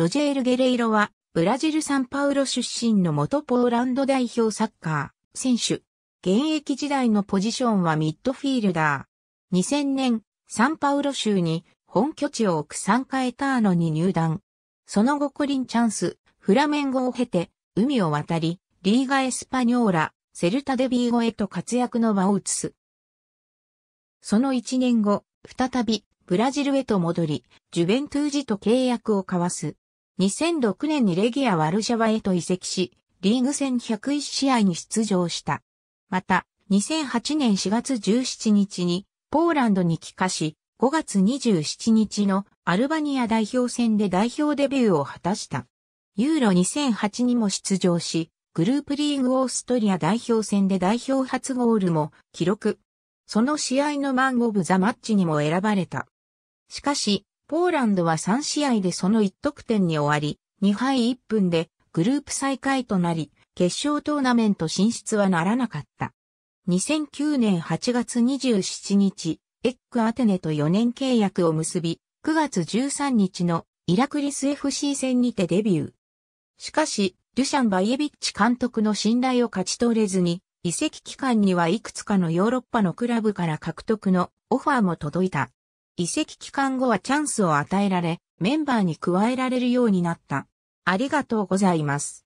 ロジェール・ゲレイロは、ブラジル・サンパウロ出身の元ポーランド代表サッカー選手。現役時代のポジションはミッドフィールダー。2000年、サンパウロ州に本拠地を置くサンカエターノに入団。その後コリンチャンス、フラメンゴを経て、海を渡り、リーガ・エスパニョーラ、セルタ・デビーゴへと活躍の場を移す。その1年後、再び、ブラジルへと戻り、ジュベントゥージと契約を交わす。2006年にレギア・ワルシャワへと移籍し、リーグ戦101試合に出場した。また、2008年4月17日にポーランドに帰化し、5月27日のアルバニア代表戦で代表デビューを果たした。ユーロ2008にも出場し、グループリーグオーストリア代表戦で代表初ゴールも記録。その試合のマン・オブ・ザ・マッチにも選ばれた。しかし、ポーランドは3試合でその1得点に終わり、2敗1分でグループ再開となり、決勝トーナメント進出はならなかった。2009年8月27日、エックアテネと4年契約を結び、9月13日のイラクリス FC 戦にてデビュー。しかし、デュシャン・バイエビッチ監督の信頼を勝ち取れずに、移籍期間にはいくつかのヨーロッパのクラブから獲得のオファーも届いた。移籍期間後はチャンスを与えられ、メンバーに加えられるようになった。ありがとうございます。